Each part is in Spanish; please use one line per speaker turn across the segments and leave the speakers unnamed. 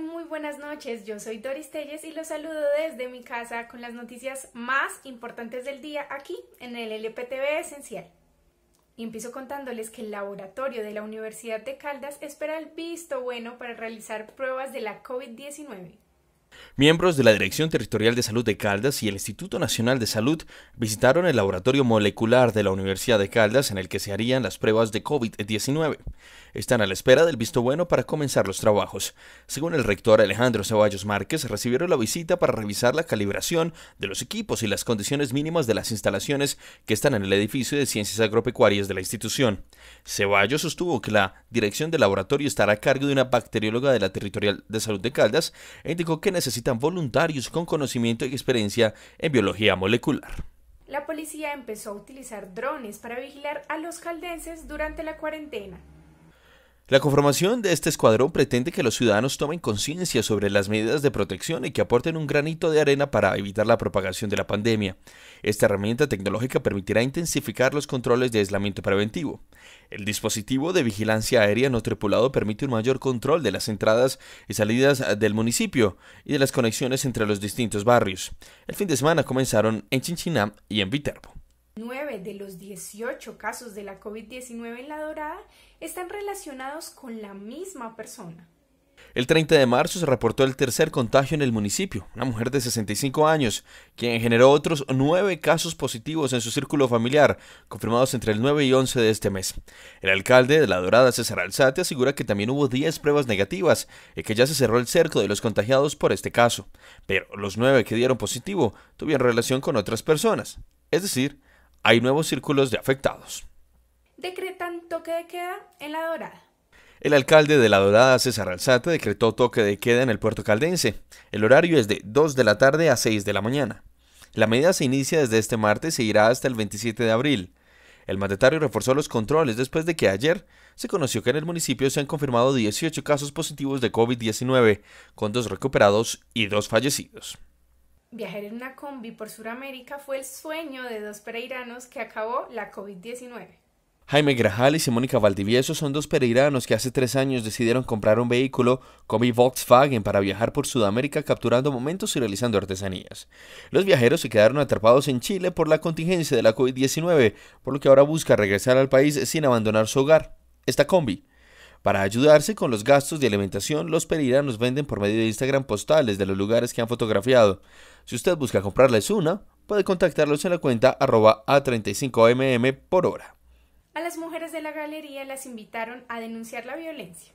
Muy buenas noches. Yo soy Doris Telles y los saludo desde mi casa con las noticias más importantes del día aquí en el LPTV Esencial. empiezo contándoles que el laboratorio de la Universidad de Caldas espera el visto bueno para realizar pruebas de la COVID-19.
Miembros de la Dirección Territorial de Salud de Caldas y el Instituto Nacional de Salud visitaron el laboratorio molecular de la Universidad de Caldas en el que se harían las pruebas de COVID-19. Están a la espera del visto bueno para comenzar los trabajos. Según el rector Alejandro Ceballos Márquez, recibieron la visita para revisar la calibración de los equipos y las condiciones mínimas de las instalaciones que están en el edificio de ciencias agropecuarias de la institución. Ceballos sostuvo que la dirección del laboratorio estará a cargo de una bacterióloga de la Territorial de Salud de Caldas e indicó que necesita necesitan voluntarios con conocimiento y experiencia en biología molecular.
La policía empezó a utilizar drones para vigilar a los caldenses durante la cuarentena.
La conformación de este escuadrón pretende que los ciudadanos tomen conciencia sobre las medidas de protección y que aporten un granito de arena para evitar la propagación de la pandemia. Esta herramienta tecnológica permitirá intensificar los controles de aislamiento preventivo. El dispositivo de vigilancia aérea no tripulado permite un mayor control de las entradas y salidas ah, del municipio y de las conexiones entre los distintos barrios. El fin de semana comenzaron en Chinchiná y en Viterbo.
9 de los 18 casos de la COVID-19 en La Dorada están relacionados con la misma persona.
El 30 de marzo se reportó el tercer contagio en el municipio, una mujer de 65 años, quien generó otros nueve casos positivos en su círculo familiar, confirmados entre el 9 y 11 de este mes. El alcalde de La Dorada, César Alzate, asegura que también hubo 10 pruebas negativas y que ya se cerró el cerco de los contagiados por este caso, pero los nueve que dieron positivo tuvieron relación con otras personas, es decir, hay nuevos círculos de afectados.
Decretan toque de queda en La Dorada.
El alcalde de La Dorada, César Alzate, decretó toque de queda en el puerto caldense. El horario es de 2 de la tarde a 6 de la mañana. La medida se inicia desde este martes y e irá hasta el 27 de abril. El mandatario reforzó los controles después de que ayer se conoció que en el municipio se han confirmado 18 casos positivos de COVID-19, con dos recuperados y dos fallecidos.
Viajar en una combi por Sudamérica fue el sueño de dos pereiranos que acabó la COVID-19.
Jaime Grajal y Simónica Valdivieso son dos pereiranos que hace tres años decidieron comprar un vehículo Combi Volkswagen para viajar por Sudamérica capturando momentos y realizando artesanías. Los viajeros se quedaron atrapados en Chile por la contingencia de la COVID-19, por lo que ahora busca regresar al país sin abandonar su hogar, esta combi para ayudarse con los gastos de alimentación, los periranos venden por medio de Instagram postales de los lugares que han fotografiado. Si usted busca comprarles una, puede contactarlos en la cuenta arroba a35mm por hora.
A las mujeres de la galería las invitaron a denunciar la violencia.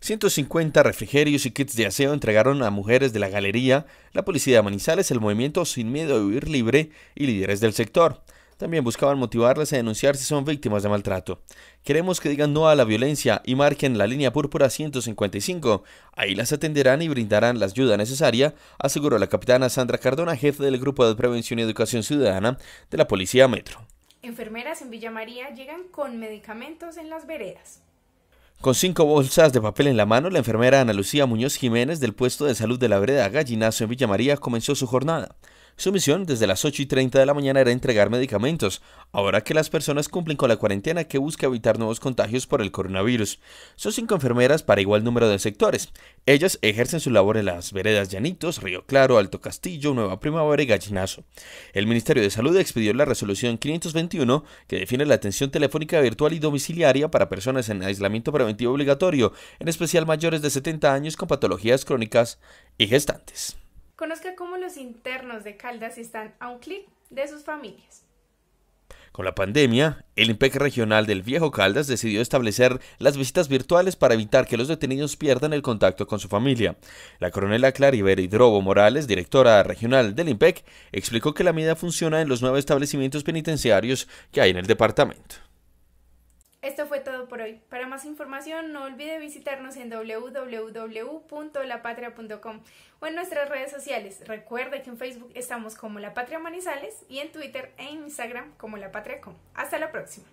150 refrigerios y kits de aseo entregaron a mujeres de la galería, la policía de Manizales, el movimiento Sin Miedo de Vivir Libre y líderes del sector. También buscaban motivarlas a denunciar si son víctimas de maltrato. Queremos que digan no a la violencia y marquen la línea púrpura 155. Ahí las atenderán y brindarán la ayuda necesaria, aseguró la capitana Sandra Cardona, jefe del Grupo de Prevención y Educación Ciudadana de la Policía Metro.
Enfermeras en Villa María llegan con medicamentos en las veredas.
Con cinco bolsas de papel en la mano, la enfermera Ana Lucía Muñoz Jiménez del puesto de salud de la vereda Gallinazo en Villa María comenzó su jornada. Su misión desde las 8 y 30 de la mañana era entregar medicamentos, ahora que las personas cumplen con la cuarentena que busca evitar nuevos contagios por el coronavirus. Son cinco enfermeras para igual número de sectores. Ellas ejercen su labor en las veredas Llanitos, Río Claro, Alto Castillo, Nueva Primavera y Gallinazo. El Ministerio de Salud expidió la resolución 521 que define la atención telefónica virtual y domiciliaria para personas en aislamiento preventivo obligatorio, en especial mayores de 70 años con patologías crónicas y gestantes.
Conozca cómo los internos de Caldas están a un clic de sus familias.
Con la pandemia, el IMPEC regional del Viejo Caldas decidió establecer las visitas virtuales para evitar que los detenidos pierdan el contacto con su familia. La coronela Claribel Hidrobo Morales, directora regional del IMPEC, explicó que la medida funciona en los nueve establecimientos penitenciarios que hay en el departamento.
Esto fue todo por hoy. Para más información no olvide visitarnos en www.lapatria.com o en nuestras redes sociales. Recuerde que en Facebook estamos como La Patria Manizales y en Twitter e Instagram como La Patria Hasta la próxima.